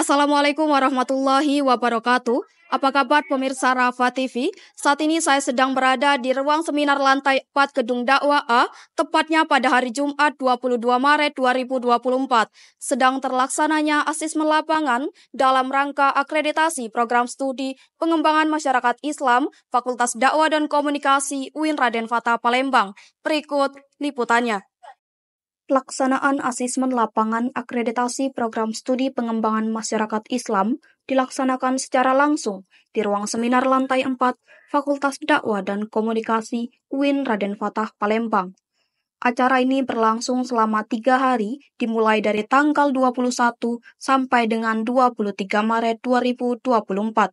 Assalamualaikum warahmatullahi wabarakatuh. Apa kabar pemirsa Rafa TV? Saat ini saya sedang berada di ruang seminar lantai 4 Gedung Dakwah A, tepatnya pada hari Jumat 22 Maret 2024. Sedang terlaksananya asis melapangan dalam rangka akreditasi program studi pengembangan masyarakat Islam Fakultas Dakwah dan Komunikasi UIN Raden Fatah Palembang. Berikut liputannya. Pelaksanaan asesmen lapangan akreditasi program studi pengembangan masyarakat Islam dilaksanakan secara langsung di ruang seminar lantai 4 Fakultas Dakwah dan Komunikasi UIN Raden Fatah Palembang. Acara ini berlangsung selama tiga hari, dimulai dari tanggal 21 sampai dengan 23 Maret 2024.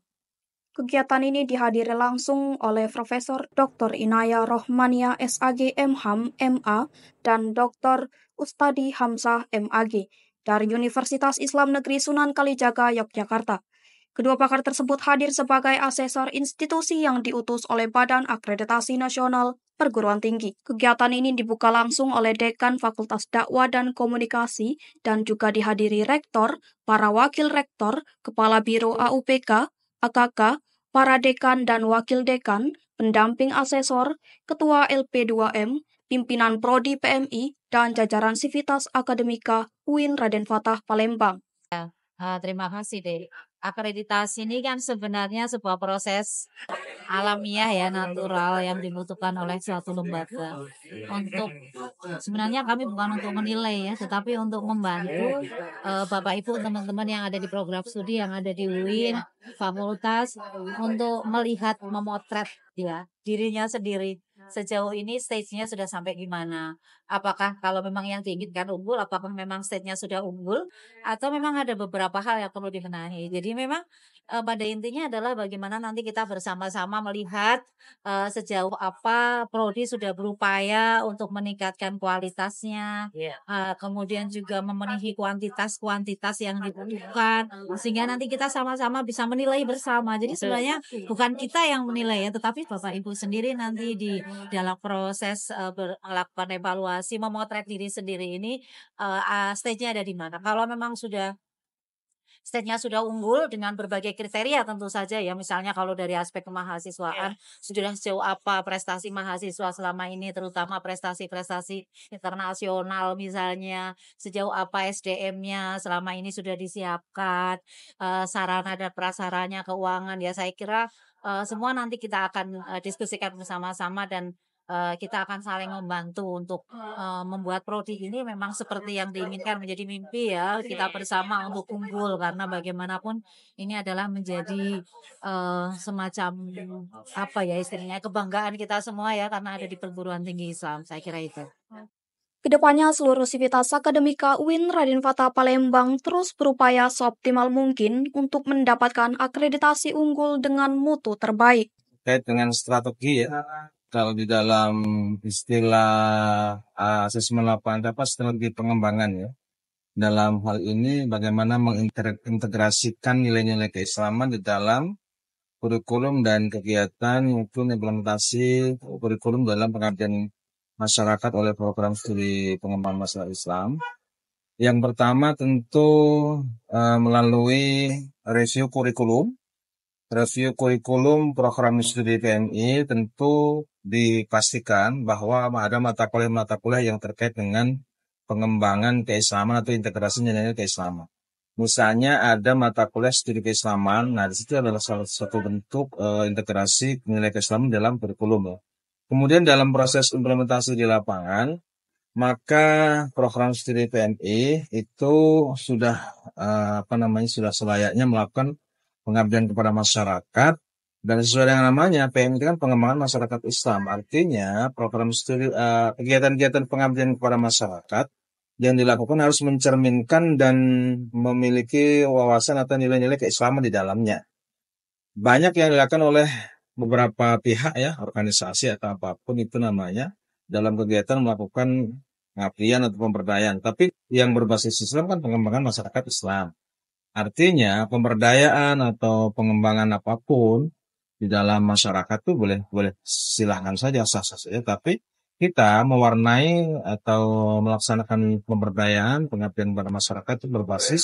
Kegiatan ini dihadiri langsung oleh Profesor Dr. Inaya Rohmania SAG MHAM MA dan Dr. Ustadi Hamzah MAG dari Universitas Islam Negeri Sunan Kalijaga, Yogyakarta. Kedua pakar tersebut hadir sebagai asesor institusi yang diutus oleh Badan Akreditasi Nasional Perguruan Tinggi. Kegiatan ini dibuka langsung oleh Dekan Fakultas Dakwah dan Komunikasi dan juga dihadiri Rektor, para Wakil Rektor, Kepala Biro AUPK, AKK, para dekan dan wakil dekan, pendamping asesor, ketua LP2M, pimpinan Prodi PMI, dan jajaran Sivitas Akademika UIN Raden Fatah Palembang. Uh, terima kasih deh. Akreditasi ini kan sebenarnya sebuah proses alamiah ya natural yang dibutuhkan oleh suatu lembaga. Untuk sebenarnya kami bukan untuk menilai ya, tetapi untuk membantu uh, Bapak Ibu teman-teman yang ada di program studi yang ada di UIN fakultas untuk melihat memotret ya dirinya sendiri sejauh ini stage-nya sudah sampai gimana? Apakah kalau memang yang diinginkan unggul, apakah memang stage-nya sudah unggul, iya. atau memang ada beberapa hal yang perlu dikenali? Jadi memang uh, pada intinya adalah bagaimana nanti kita bersama-sama melihat uh, sejauh apa Prodi sudah berupaya untuk meningkatkan kualitasnya, uh, kemudian juga memenuhi kuantitas-kuantitas yang iya. dibutuhkan, sehingga nanti kita sama-sama bisa menilai bersama. Jadi sebenarnya bukan kita yang menilai ya, tetapi Bapak Ibu sendiri nanti di dalam proses uh, ber, melakukan evaluasi memotret diri sendiri ini uh, stage-nya ada di mana. Kalau memang sudah stage-nya sudah unggul dengan berbagai kriteria tentu saja ya misalnya kalau dari aspek kemahasiswaan yeah. sudah sejauh apa prestasi mahasiswa selama ini terutama prestasi-prestasi internasional misalnya sejauh apa SDM-nya selama ini sudah disiapkan uh, sarana dan prasarannya keuangan ya saya kira uh, semua nanti kita akan uh, diskusikan bersama-sama dan uh, kita akan saling membantu untuk uh, membuat prodi ini memang seperti yang diinginkan menjadi mimpi ya kita bersama untuk kumpul karena bagaimanapun ini adalah menjadi uh, semacam apa ya istilahnya kebanggaan kita semua ya karena ada di perguruan tinggi Islam saya kira itu. Kedepannya seluruh sivitas akademika UIN Raden Fatah Palembang terus berupaya seoptimal mungkin untuk mendapatkan akreditasi unggul dengan mutu terbaik. Terkait dengan strategi ya, kalau di dalam istilah ah, asesmen lapangan dapat strategi pengembangan ya. Dalam hal ini bagaimana mengintegrasikan nilai-nilai keislaman di dalam kurikulum dan kegiatan untuk implementasi kurikulum dalam pengabdian masyarakat oleh program studi pengembangan masalah Islam. Yang pertama tentu e, melalui review kurikulum. Review kurikulum program studi PMI tentu dipastikan bahwa ada mata kuliah-mata kuliah yang terkait dengan pengembangan keislaman atau integrasi nilai-nilai keislaman. Misalnya ada mata kuliah studi keislaman, nah di situ adalah salah satu bentuk e, integrasi nilai keislaman dalam kurikulum. Ya. Kemudian dalam proses implementasi di lapangan, maka program studi PMI itu sudah eh, apa namanya sudah selayaknya melakukan pengabdian kepada masyarakat dan sesuai dengan namanya PM itu kan pengembangan masyarakat Islam artinya program studi kegiatan eh, kegiatan-kegiatan pengabdian kepada masyarakat yang dilakukan harus mencerminkan dan memiliki wawasan atau nilai-nilai keislaman di dalamnya banyak yang dilakukan oleh beberapa pihak ya, organisasi atau apapun itu namanya, dalam kegiatan melakukan pengabdian atau pemberdayaan. Tapi yang berbasis Islam kan pengembangan masyarakat Islam. Artinya pemberdayaan atau pengembangan apapun di dalam masyarakat tuh boleh boleh silahkan saja sah sah saja. Tapi kita mewarnai atau melaksanakan pemberdayaan pengabdian kepada masyarakat itu berbasis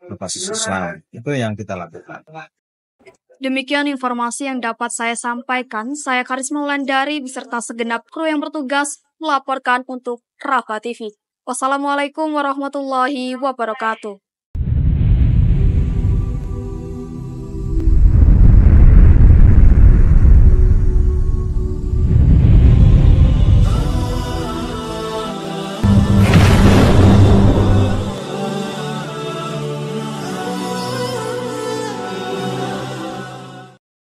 berbasis Islam. Itu yang kita lakukan. Demikian informasi yang dapat saya sampaikan. Saya Karisma Landari beserta segenap kru yang bertugas melaporkan untuk Rafa TV. Wassalamualaikum warahmatullahi wabarakatuh.